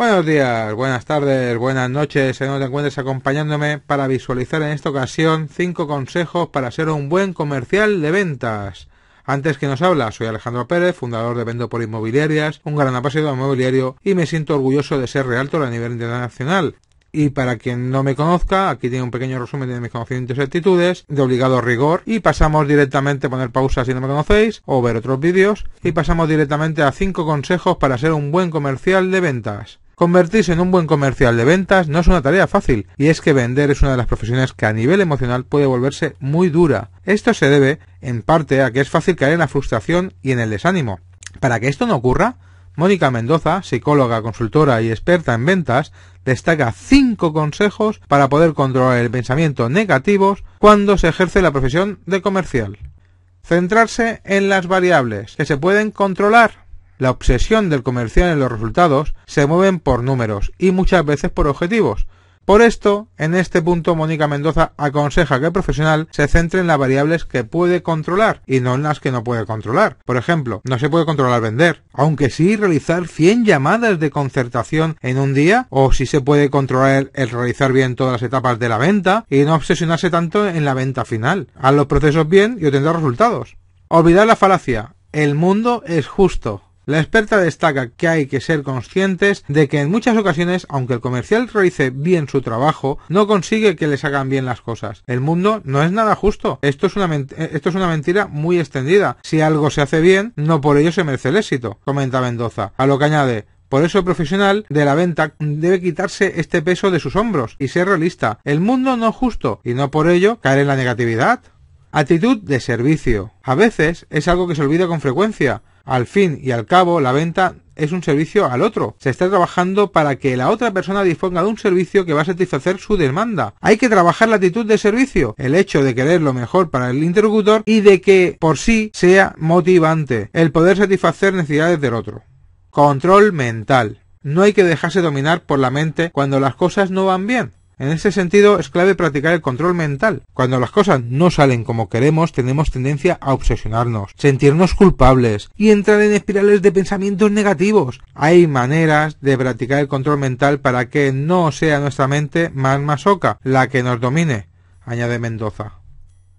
Buenos días, buenas tardes, buenas noches, en te encuentres acompañándome para visualizar en esta ocasión cinco consejos para ser un buen comercial de ventas. Antes que nos habla, soy Alejandro Pérez, fundador de Vendo por Inmobiliarias, un gran apasionado inmobiliario y me siento orgulloso de ser realtor a nivel internacional. Y para quien no me conozca, aquí tiene un pequeño resumen de mis conocimientos y actitudes, de obligado rigor, y pasamos directamente a poner pausa si no me conocéis, o ver otros vídeos, y pasamos directamente a 5 consejos para ser un buen comercial de ventas. Convertirse en un buen comercial de ventas no es una tarea fácil, y es que vender es una de las profesiones que a nivel emocional puede volverse muy dura. Esto se debe, en parte, a que es fácil caer en la frustración y en el desánimo. Para que esto no ocurra, Mónica Mendoza, psicóloga, consultora y experta en ventas, destaca cinco consejos para poder controlar el pensamiento negativos cuando se ejerce la profesión de comercial. Centrarse en las variables que se pueden controlar la obsesión del comercial en los resultados se mueven por números y muchas veces por objetivos. Por esto, en este punto Mónica Mendoza aconseja que el profesional se centre en las variables que puede controlar y no en las que no puede controlar. Por ejemplo, no se puede controlar vender, aunque sí realizar 100 llamadas de concertación en un día o si se puede controlar el realizar bien todas las etapas de la venta y no obsesionarse tanto en la venta final. Haz los procesos bien y obtendrás resultados. Olvidar la falacia. El mundo es justo. La experta destaca que hay que ser conscientes de que en muchas ocasiones, aunque el comercial realice bien su trabajo, no consigue que le hagan bien las cosas. El mundo no es nada justo. Esto es una, esto es una mentira muy extendida. Si algo se hace bien, no por ello se merece el éxito, comenta Mendoza. A lo que añade, por eso el profesional de la venta debe quitarse este peso de sus hombros y ser realista. El mundo no es justo y no por ello caer en la negatividad. Actitud de servicio. A veces es algo que se olvida con frecuencia, al fin y al cabo, la venta es un servicio al otro. Se está trabajando para que la otra persona disponga de un servicio que va a satisfacer su demanda. Hay que trabajar la actitud de servicio, el hecho de querer lo mejor para el interlocutor y de que por sí sea motivante el poder satisfacer necesidades del otro. Control mental. No hay que dejarse dominar por la mente cuando las cosas no van bien. En ese sentido es clave practicar el control mental. Cuando las cosas no salen como queremos, tenemos tendencia a obsesionarnos, sentirnos culpables y entrar en espirales de pensamientos negativos. Hay maneras de practicar el control mental para que no sea nuestra mente más masoca la que nos domine, añade Mendoza.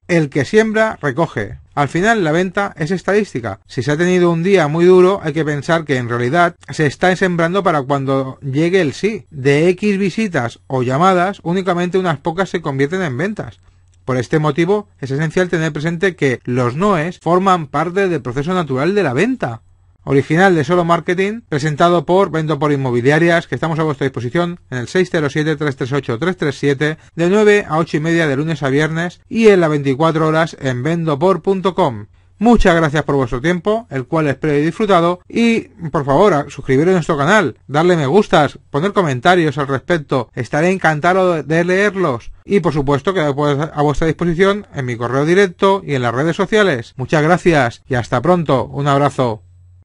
El que siembra, recoge. Al final, la venta es estadística. Si se ha tenido un día muy duro, hay que pensar que en realidad se está sembrando para cuando llegue el sí. De X visitas o llamadas, únicamente unas pocas se convierten en ventas. Por este motivo, es esencial tener presente que los noes forman parte del proceso natural de la venta original de Solo Marketing, presentado por Vendo por Inmobiliarias, que estamos a vuestra disposición en el 607-338-337, de 9 a 8 y media de lunes a viernes y en las 24 horas en vendopor.com. Muchas gracias por vuestro tiempo, el cual espero he disfrutado, y por favor, suscribiros a nuestro canal, darle me gustas, poner comentarios al respecto, estaré encantado de leerlos, y por supuesto que a vuestra disposición en mi correo directo y en las redes sociales. Muchas gracias y hasta pronto, un abrazo.